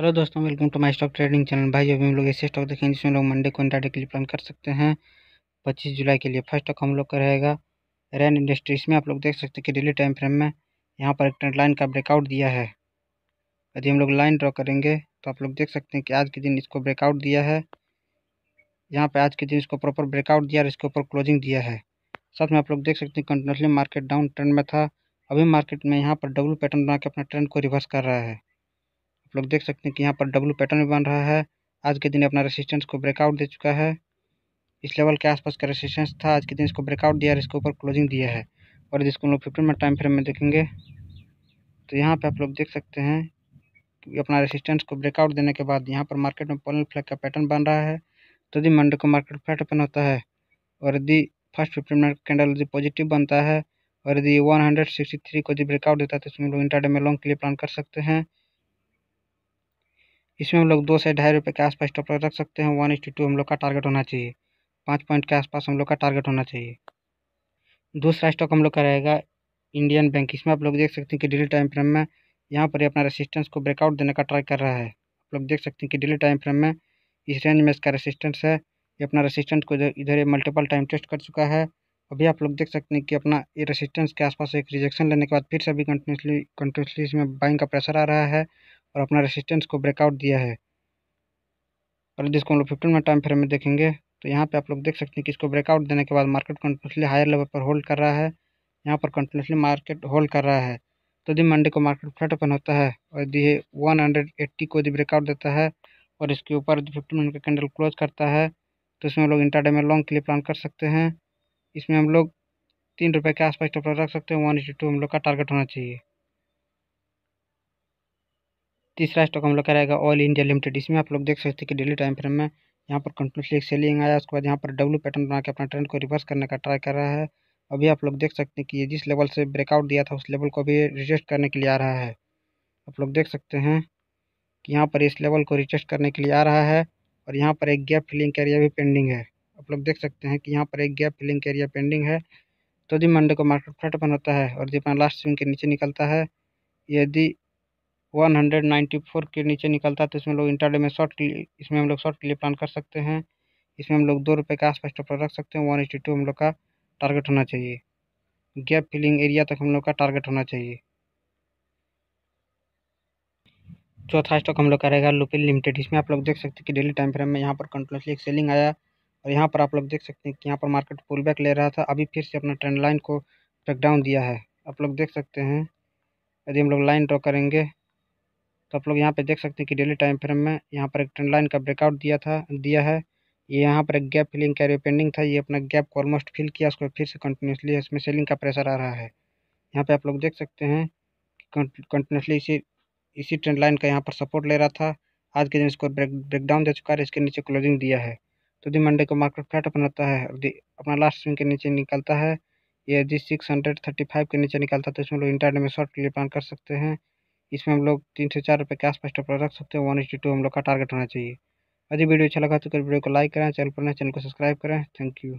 hello दोस्तों welcome to my stock trading channel भाई अभी हम लोग ऐसे स्टॉक देखेंगे जिसमें लोग मंडे को इंटरडे के लिए प्लान कर सकते हैं 25 जुलाई के लिए फर्स्ट स्टॉक हम लोग का रहेगा रैन इंडस्ट्रीज में आप लोग देख सकते हैं कि डेली टाइम फ्रेम में यहाँ पर एक ट्रेंड लाइन का ब्रेकआउट दिया है यदि हम लोग लाइन ड्रॉ करेंगे तो आप लोग देख सकते हैं कि आज के दिन इसको ब्रेकआउट दिया है यहाँ पर आज के दिन इसको प्रॉपर ब्रेकआउट दिया और इसके ऊपर क्लोजिंग दिया है साथ में आप लोग देख सकते हैं कंटिन्यूसली मार्केट डाउन ट्रेंड में था अभी मार्केट में यहाँ पर डब्लू पैटर्न बना के अपना ट्रेंड को रिवर्स कर रहा है आप लोग देख सकते हैं कि यहाँ पर डब्लू पैटर्न भी बन रहा है आज के दिन अपना रेसिस्टेंस को ब्रेकआउट दे चुका है इस लेवल के आसपास का रेसिस्टेंस था आज के दिन इसको ब्रेकआउट दिया और इसके ऊपर क्लोजिंग दिया है और जिसको हम लोग फिफ्टीन मिनट टाइम फ्रेम में देखेंगे तो यहाँ पर आप लोग देख सकते हैं कि अपना रेसिस्टेंस को ब्रेकआउट देने के बाद यहाँ पर मार्केट में पॉलन फ्लैग का पैटर्न बन रहा है तो यदि मंडे को मार्केट फ्लैट ओपन होता है और यदि फर्स्ट फिफ्टीन मिनट कैंडल यदि पॉजिटिव बनता है और यदि वन हंड्रेड सिक्सटी थ्री को यदि ब्रेकआउट देता है तो इसमें लोग इंटरडे में लॉन्ग के लिए प्लान कर सकते हैं इसमें हम लोग दो से ढाई रुपये के आसपास स्टॉप रख सकते हैं वन एट्टी टू हम लोग का टारगेट होना चाहिए पाँच पॉइंट के आसपास हम लोग का टारगेट होना चाहिए दूसरा स्टॉक हम लोग का रहेगा इंडियन बैंक इसमें आप लोग देख सकते हैं कि डेली टाइम फ्रेम में यहाँ पर अपना रेसिस्टेंस को ब्रेकआउट देने का ट्राई कर रहा है आप लोग देख सकते हैं कि डेली टाइम फ्रेम में इस रेंज में इसका रेसिस्टेंस है ये अपना रेसिस्टेंस को इधर मल्टीपल टाइम टेस्ट कर चुका है अभी आप लोग देख सकते हैं कि अपना ये रेसिस्टेंस के आसपास एक रिजेक्शन लेने के बाद फिर से अभी कंटिन्यूसली कंटिन्यूसली इसमें बाइंग का प्रेशर आ रहा है और अपना रेसिस्टेंस को ब्रेकआउट दिया है और जिसको हम लोग फिफ्टीन मिनट टाइम फ्रेम में देखेंगे तो यहाँ पे आप लोग देख सकते हैं कि इसको ब्रेकआउट देने के बाद मार्केट कंटिन्यूसली हायर लेवल पर होल्ड कर रहा है यहाँ पर कंटिन्यूसली मार्केट होल्ड कर रहा है तो यदि मंडे को मार्केट फ्लैट ओपन होता है और यदि वन हंड्रेड एट्टी को यदि ब्रेकआउट देता है और इसके ऊपर यदि फिफ्टीन मिनट का कैंडल क्लोज करता है तो इसमें हम लोग इंटरडे में लॉन्ग के लिए प्लान कर सकते हैं इसमें हम लोग तीन रुपये के आसपास प्रोडक्ट रख सकते हैं वन एट्टी टू हम लोग का टारगेट होना चाहिए तीसरा स्टॉक हम लोग का रहेगा ऑयल इंडिया लिमिटेड इसमें आप लोग देख सकते हैं कि डेली टाइम फ्रेम में यहाँ पर कंटिन्यूसली एक सेलिंग आया उसके बाद यहाँ पर डब्लू पैटर्न बना के अपना ट्रेंड को रिवर्स करने का ट्राई कर रहा है अभी आप लोग देख सकते हैं कि ये जिस लेवल से ब्रेकआउट दिया था उस लेवल को भी रिजेस्ट करने के लिए आ रहा है आप लोग देख सकते हैं कि यहाँ पर इस लेवल को रिजेस्ट करने के लिए आ रहा है और यहाँ पर एक गैप फिलिंग एरिया भी पेंडिंग है आप लोग देख सकते हैं कि यहाँ पर एक गैप फिलिंग का एरिया पेंडिंग है तो यदि मंडे को मार्केट फ्लैट ओपन होता है और दीपान लास्ट स्विंग के नीचे निकलता है यदि वन हंड्रेड नाइन्टी फोर के नीचे निकलता है तो इसमें लोग इंटरडे में शॉर्ट इसमें हम लोग शॉर्ट के लिए प्लान कर सकते हैं इसमें हम लोग दो रुपये के आसपास टोटल रख सकते हैं वन एट्टी टू हम लोग का टारगेट होना चाहिए गैप फिलिंग एरिया तक हम लोग का टारगेट होना चाहिए चौथा स्टॉक हम लोग का रहेगा लुपिन लिमिटेड इसमें आप लोग देख सकते हैं कि डेली टाइम फ्रेम में यहाँ पर कंटिन्यूसली एक सेलिंग आया और यहाँ पर आप लोग देख सकते हैं कि यहाँ पर मार्केट पुल बैक ले रहा था अभी फिर से अपना ट्रेंड लाइन को ब्रेकडाउन दिया है आप लोग देख सकते हैं यदि हम लोग लाइन ड्रॉ करेंगे तो आप लोग यहाँ पे देख सकते हैं कि डेली टाइम फ्रेम में यहाँ पर एक ट्रेंड लाइन का ब्रेकआउट दिया था दिया है ये यहाँ पर एक गैप फिलिंग का पेंडिंग था ये अपना गैप को ऑलमोस्ट फिल किया उसको फिर से कंटिन्यूसली इसमें सेलिंग का प्रेशर आ रहा है यहाँ पे आप लोग देख सकते हैं कंटिन्यूसली इसी इसी ट्रेंड लाइन का यहाँ पर सपोर्ट ले रहा था आज के दिन इसको ब्रेक ब्रेकडाउन दे चुका है इसके नीचे क्लोजिंग दिया है तो दिन मंडे को मार्केट फ्लैट अपन अपनाता है अपना लास्ट स्विंग के नीचे निकलता है ये जी सिक्स हंड्रेड थर्टी फाइव के नीचे निकलता है तो इसमें लोग इंटरनेट में शॉर्ट के लिए प्लान कर सकते हैं इसमें हम लोग तीन से चार रुपये के आसपास टॉपर रख सकते हैं वन एच टू हम लोग का टारगेट होना चाहिए अभी वीडियो अच्छा लगा तो वीडियो को लाइक करें चैनल पर नए चैनल को सब्सक्राइब करें थैंक यू